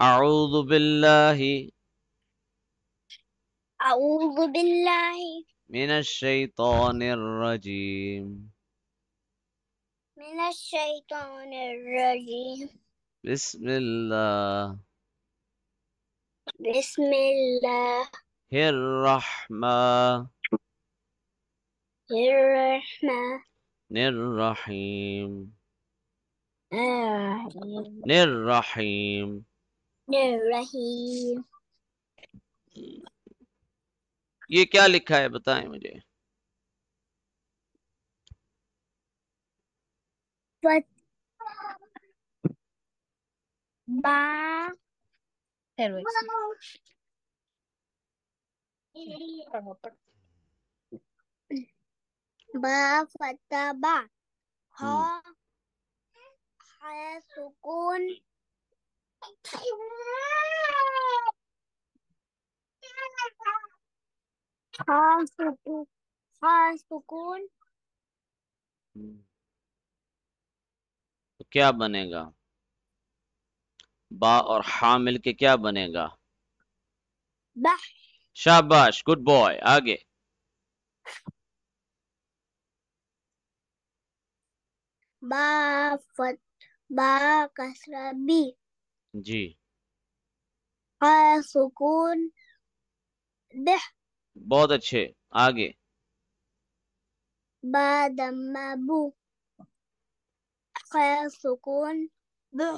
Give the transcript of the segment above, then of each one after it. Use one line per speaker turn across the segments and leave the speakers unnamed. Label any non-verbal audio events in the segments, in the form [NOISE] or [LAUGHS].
أعوذ بالله
أعوذ بالله
من الشيطان الرجيم
من الشيطان الرجيم
بسم الله
بسم الله
الرحمة
الرحمن
الرحيم الرحيم
یہ
کیا لکھا ہے بتائیں مجھے
ہاں، سکون خان ہاں، سکون خان ہاں، سکون
تو کیا بنے گا با اور ہا مل کے کیا بنے گا شاباش گڈ بوائے آگے
با فت با کسرا بی جی ہاں، سکون دہ
بہت اچھے آگے
با دما بو ق سکون بہ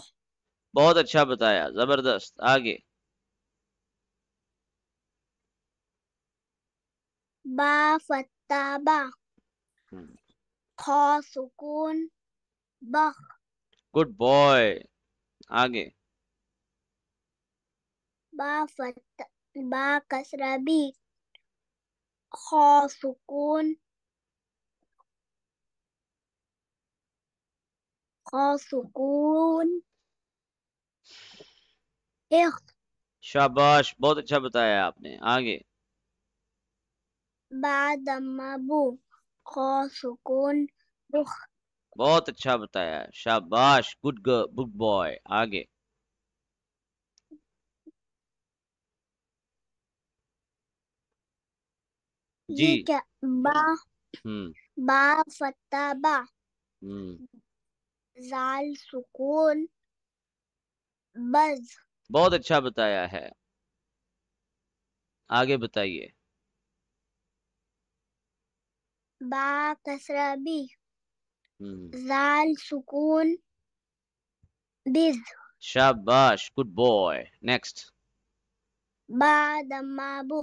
بہت اچھا بتایا زبردست آگے
با فتح با خا سکون بخ
گڈ بوائے آگے
با فت با کسر بی خوف سکون خوف سکون اخت
شاباش بہت اچھا بتایا آپ نے آگے
بعد مبو خوف سکون رخ
بہت اچھا بتایا شاباش گڈ گڈ بوائے آگے
جی با با فتح با زال سکون بز
بہت اچھا بتایا ہے آگے بتائیے
با کسرا بی زال سکون بز
شاباش گڈ بوائے نیکسٹ
با دما بو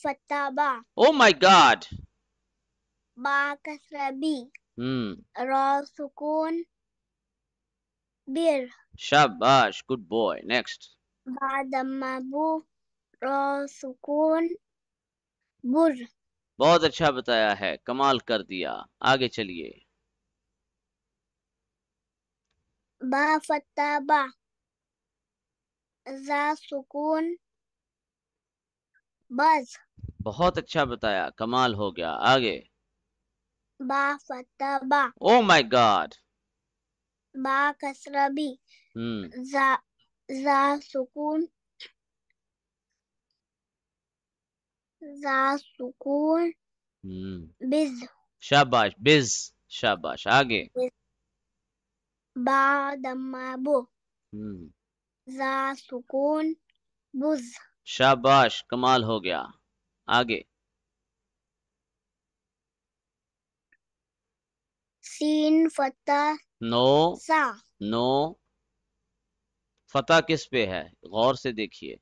فاڈی oh hmm. روسٹن بر
بہت اچھا بتایا ہے کمال کر دیا آگے چلیے
با فتح باسکون بس
بہت اچھا بتایا کمال ہو گیا آگے
با فتح با
او مائی گاڈ
با کسرہ بی زا سکون زا سکون بز
شاباش بز شاباش آگے
با دمہ بو زا سکون بز
شاباش کمال ہو گیا آگے
سین فتح فتح
نو نو سا کس پہ ہے غور سے دیکھیے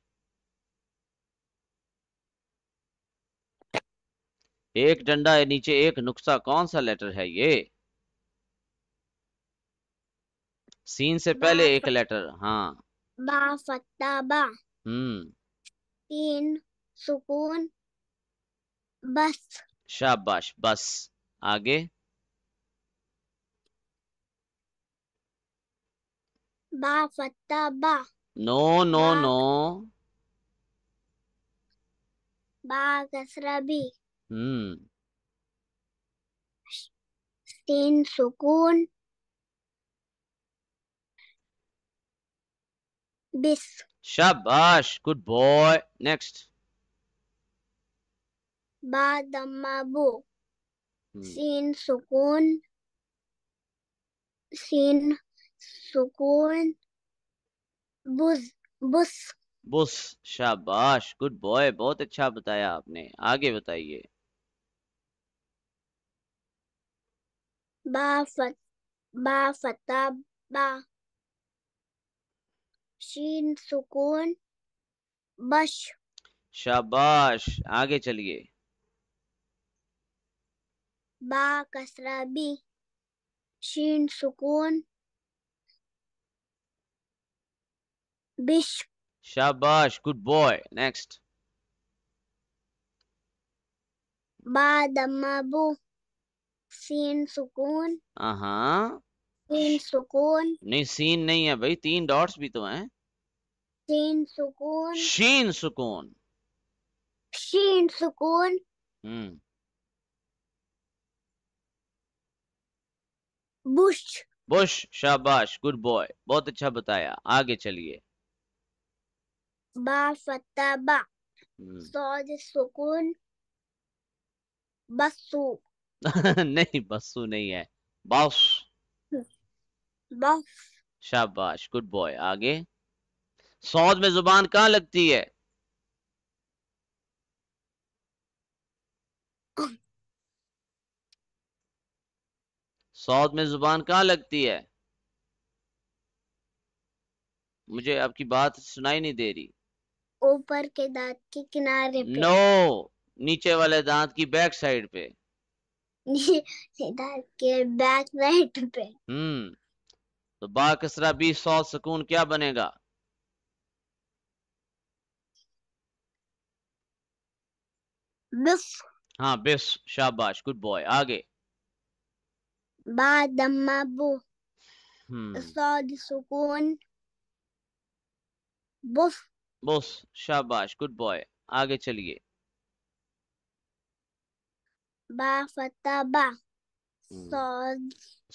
ایک ڈنڈا ہے نیچے ایک نقصہ کون سا لیٹر ہے یہ سین سے پہلے ایک لیٹر ہاں
با فتح ہاں تین سکون بس
شاباش بس آگے
با فتح با
نو نو نو
با کسرہ بی تین سکون
بس شاباش گڈ بوائے نیکسٹ
با دما بو سین سکون سین سکون بز بس
بس شاباش گڈ بوائے بہت اچھا بتایا آپ نے آگے بتائیے
با فت با فتح با شین سکون بش
شاباش آگے چلیے
با کسرا بی شین سکون
بش شاباش گڈ بوائے نیکسٹ
با دما بو سین سکون ہاں تین سکون
نہیں سین نہیں ہے بھائی تین ڈاٹس بھی تو ہیں
سین سکون
شین سکون
شین سکون
بش بش شاباش گڈ بوائے بہت اچھا بتایا آگے چلیے
با فتح با سعود سکون بسو
[LAUGHS] نہیں بسو نہیں ہے بس شاباش گڈ بوائے آگے میں زبان کہاں لگتی ہے میں زبان کہاں لگتی ہے مجھے آپ کی بات سنائی نہیں دے رہی
اوپر کے دانت کے کنارے پہ
نو نیچے والے دانت کی بیک سائڈ پہ
دانت کے بیک سائڈ پہ
ہوں تو با کسرا بی سال سکون کیا بنے گا بس ہاں بس شاباش گڈ بوائے آگے
با دم بو سال سکون
بس بس شاباش گڈ بوائے آگے چلیے
با فتح با سود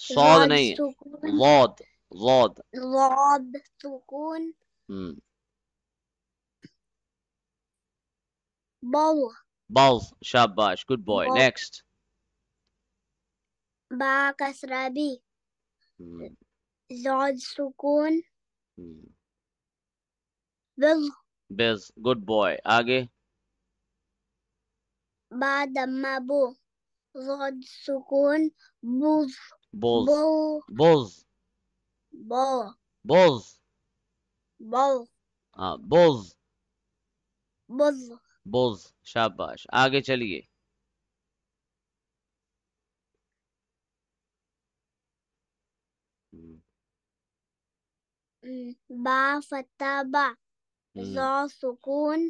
سود نہیں ہے Lord ضاد Sukoon. Hmm. Ball.
Ball. Shabash. Good boy. Next.
Ba kasrabi. Hmm. Zod sukun. Hmm. Biz.
Biz. Good boy. Aage.
Ba damma bu. Zod sukun. Buz.
Buz. Buz. بول بوز بول بوز بوز بوز شاباش آگے چلیے
با فتح با زو سکون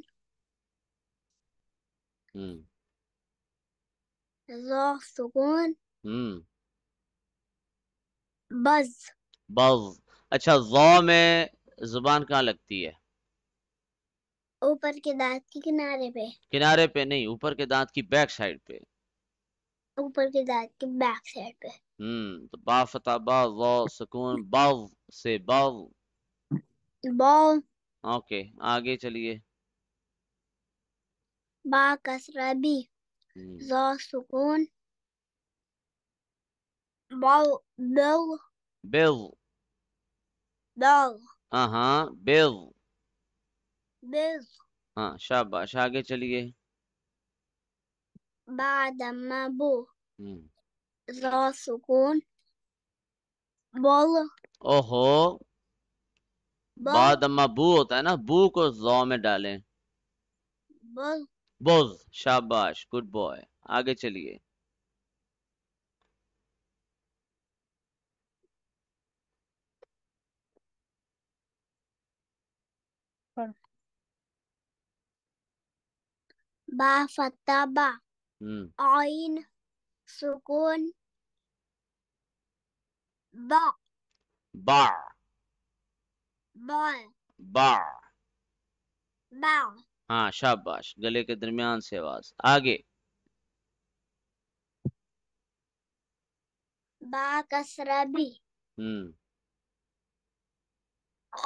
زو سکون بز
بغض اچھا زو میں زبان کہاں لگتی ہے
اوپر کے دانت کی کنارے پہ
کنارے پہ نہیں اوپر کے دانت کی بیک سائیڈ پہ
اوپر کے دانت کی بیک سائیڈ پہ
ہم تو با فتح با زو سکون بغض سے بغض بغض اوکے آگے چلیے
با کسرہ بی زو سکون بغض بغض دغ
ہاں بیغ بیغ ہاں شاباش آگے چلیے
بعد ما بو را سکون بول اوہو بعد
اما بو ہوتا ہے نا بو کو زو میں ڈالیں بول بوز شاباش گوڈ بوئے آگے چلیے
با فتح با عین سکون با با با با با
ہاں شاباش گلے کے درمیان سے آواز آگے
با کسرہ بھی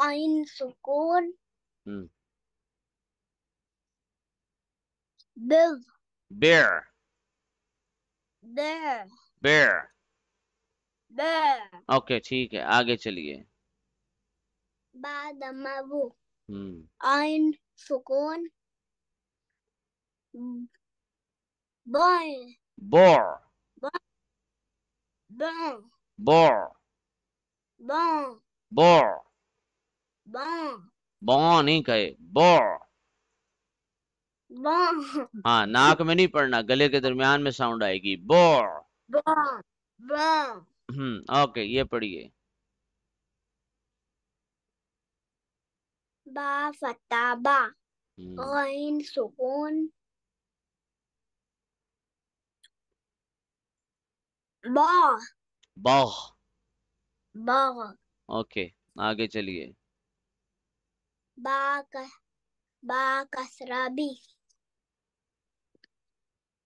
عین سکون
نہیں کہ
ہاں
ناک میں نہیں پڑھنا گلے کے درمیان میں ساؤنڈ آئے گی بو اوکے یہ پڑھیے
با فتح با غین سکون با با با
اوکے آگے چلیے
با کسرا کسرابی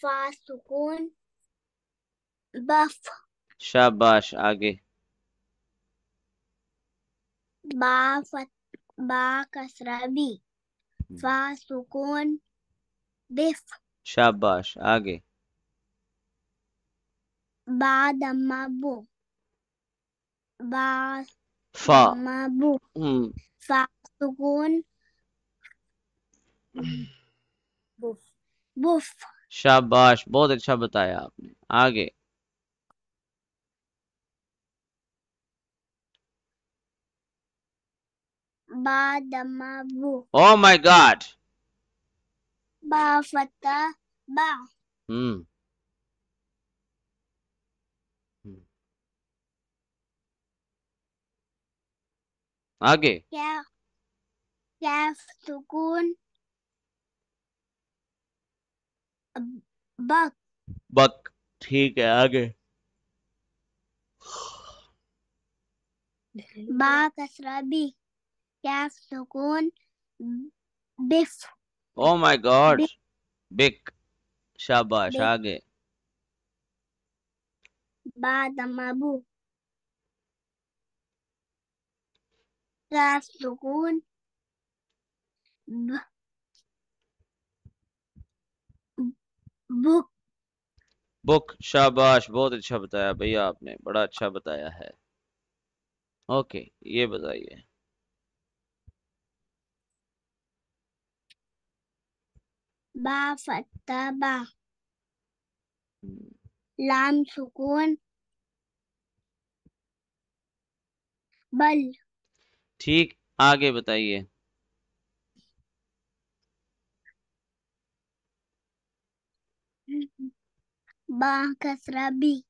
فا سکون بف
شاباش آگے
با فت با کسرہ بی فا سکون بف
شاباش آگے
با دما بو با فا دما بو فا سکون بف
بف شاباش بہت اچھا بتایا آپ نے آگے او مائی گاڈ
با فتح با
ہوں آگے
کیا سکون بک
بک ٹھیک ہے آگے
با کسرا بی کیا سکون بف
او مائی گاڈ بک شاباش آگے
با دم ابو کیا سکون
بک بک شاباش بہت اچھا بتایا بھیا آپ نے بڑا اچھا بتایا ہے اوکے یہ بتائیے
با فتح با hmm. لام سکون بل
ٹھیک آگے بتائیے
با با بی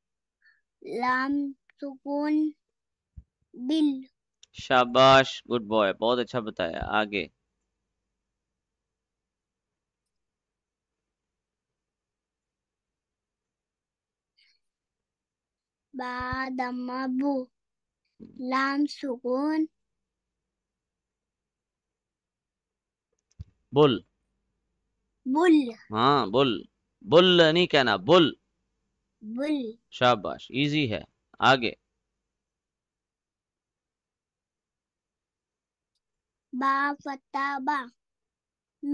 لام لام سکون سکون بل
شاباش گڈ بوائے بہت اچھا بتایا آگے ہاں بول بل نہیں کہنا بل بل شاباش ایزی ہے آگے
با فتح با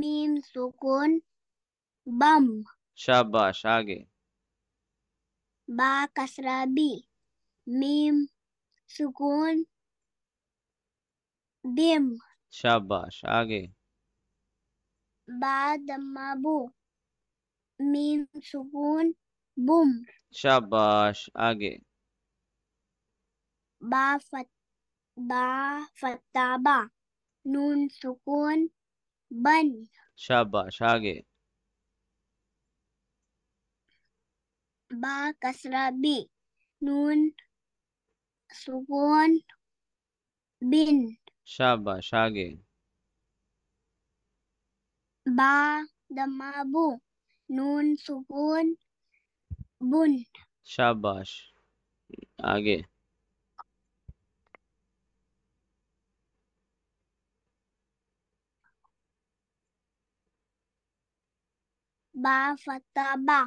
میم سکون بم
شاباش آگے
با کسرا بی میم سکون بیم
شاباش آگے
با دمہ بو میم سکون بم
شاباش آگے
با فت با فتابا نون سکون بن
شاباش آگے
با کسرا بی نون سکون بن
شاباش آگے
با دما بو نون سکون بن
شاباش آگے
با فتح با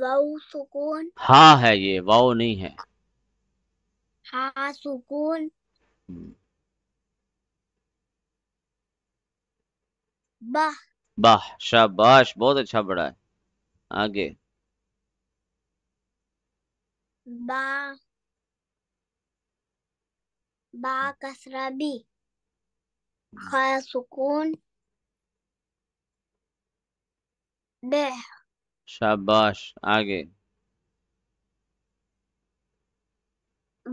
واؤ سکون
ہا ہے یہ واؤ نہیں ہے
ہا سکون با
باہ شاباش بہت اچھا پڑھا ہے آگے
با با کسرا بی خا سکون بے
شاباش آگے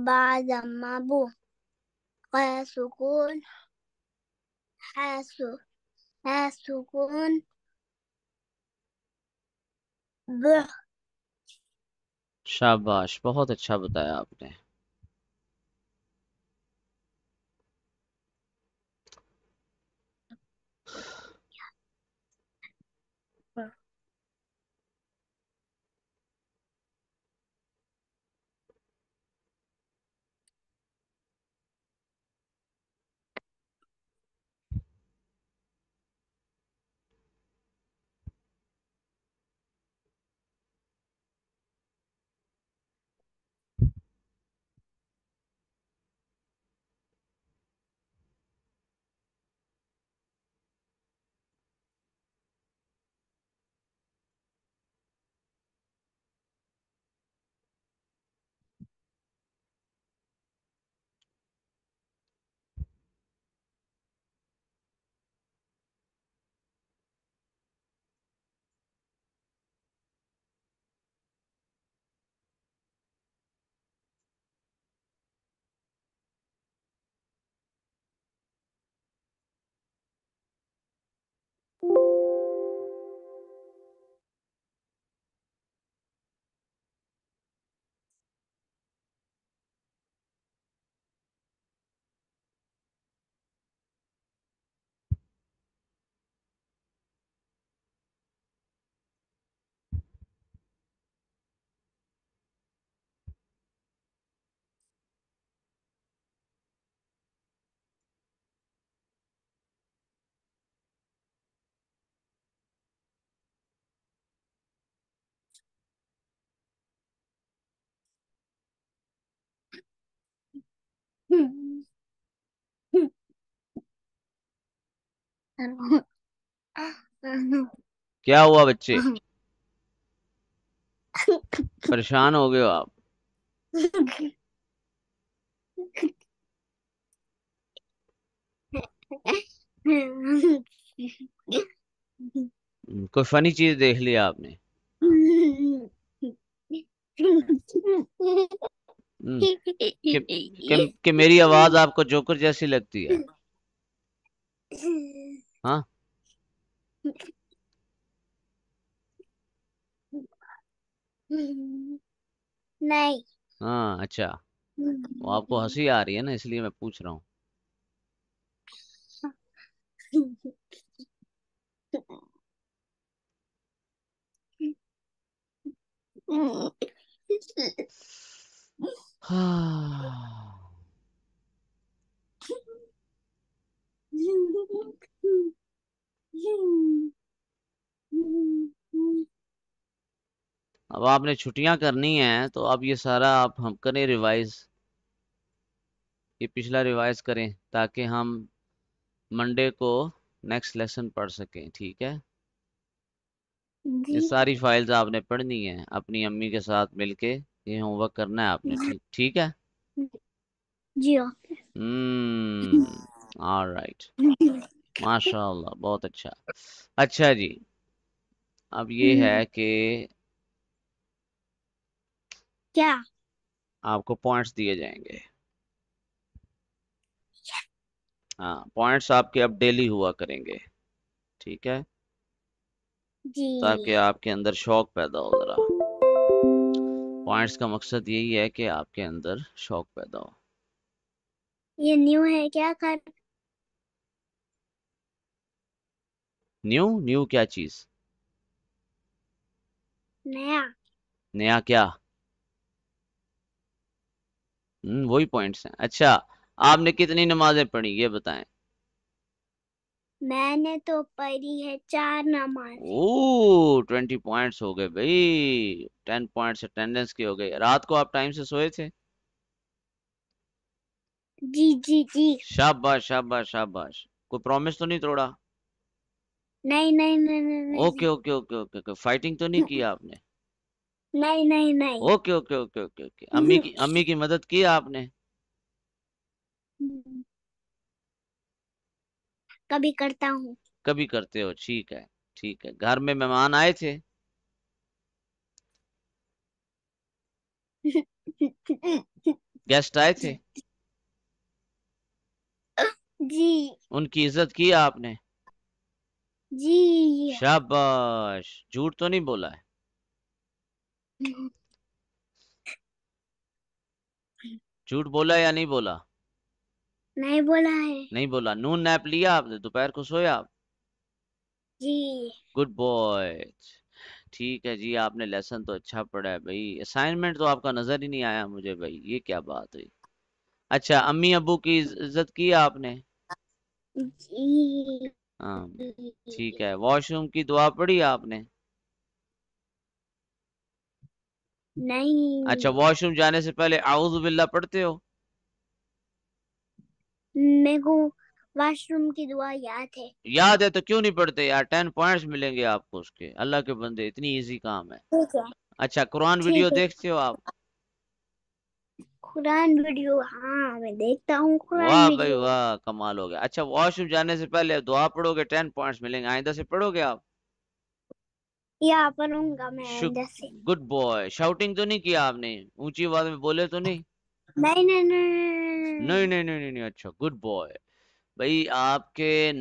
با زمابو خا سکون حاسو سکون
شاباش بہت اچھا بتایا آپ نے کیا ہوا بچے [LAUGHS] پریشان ہو گئے ہو آپ
[LAUGHS]
کوئی فنی چیز دیکھ لی آپ نے
[LAUGHS]
کہ میری آواز آپ کو جوکر جیسی لگتی ہے ہاں
ہاں نہیں
اچھا وہ آپ کو ہنسی آ رہی ہے نا اس لیے میں پوچھ رہا ہوں
ریوائز
پچھلا ریوائز کریں تاکہ ہم منڈے کو نیکسٹ لیسن پڑھ سکیں ٹھیک ہے یہ ساری فائلز آپ نے پڑھنی ہیں اپنی امی کے ساتھ مل کے ہوم ورک کرنا ہے آپ نے جی۔ ٹھیک ہے جی، آل رائٹ جی۔ ماشاء اللہ بہت اچھا اچھا جی اب یہ ہے کہ کیا آپ کو پوائنٹس دیے جائیں گے ہاں پوائنٹس آپ کے اب ڈیلی ہوا کریں گے ٹھیک ہے تاکہ آپ کے اندر شوق پیدا ہو رہا پوائنٹس کا مقصد یہی ہے کہ آپ کے اندر شوق پیدا ہو یہ نیو نیو نیو ہے کیا کیا کر چیز نیا نیا کیا وہی پوائنٹس ہیں اچھا آپ نے کتنی نمازیں پڑھی یہ بتائیں
میں نے تو پڑھی ہے چار نماز
او ٹوینٹی پوائنٹس پوائنٹس ہو ہو گئے بھائی ٹین اٹینڈنس رات کو آپ ٹائم سے سوئے تھے
جی جی جی
نہیں توڑا فائٹنگ تو نہیں کی آپ نے امی کی مدد کی آپ نے
کبھی کرتا ہوں
کبھی کرتے ہو ٹھیک ہے ٹھیک ہے گھر میں مہمان آئے تھے گیسٹ آئے تھے جی ان کی عزت کی آپ نے جی شاباش جھوٹ تو نہیں بولا ہے
[LAUGHS]
جھوٹ بولا یا نہیں بولا
نہیں بولا ہے
نہیں بولا نون نیپ لیا آپ نے دوپہر کو سویا آپ جی گڈ بوائے ٹھیک ہے جی آپ نے لیسن تو اچھا پڑھا ہے بھائی اسائنمنٹ تو آپ کا نظر ہی نہیں آیا مجھے بھائی یہ کیا بات ہوئی اچھا امی ابو کی عزت کی آپ نے
جی۔
ہاں، ٹھیک ہے واش روم کی دعا پڑھی آپ نے
نہیں اچھا
واش روم جانے سے پہلے اعوذ باللہ پڑھتے ہو
میرے
یاد ہے تو کیوں نہیں کے اللہ کے بندے اتنی ایزی کام ہے اچھا، قرآن ویڈیو دیکھتے ہو آپ کمال ہو گیا اچھا واش روم جانے سے پہلے دعا پڑھو گے آئندہ سے پڑھو گے آپ
یا پڑھوں گا
گڈ بوائے شاؤٹنگ تو نہیں کیا آپ نے اونچی آواز میں بولے تو نہیں محمد پھر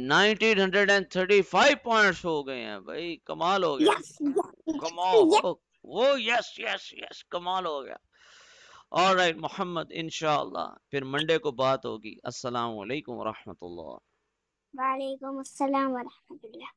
منڈے کو بات ہوگی السلام علیکم و اللہ
وعلیکم السلام ورحمۃ اللہ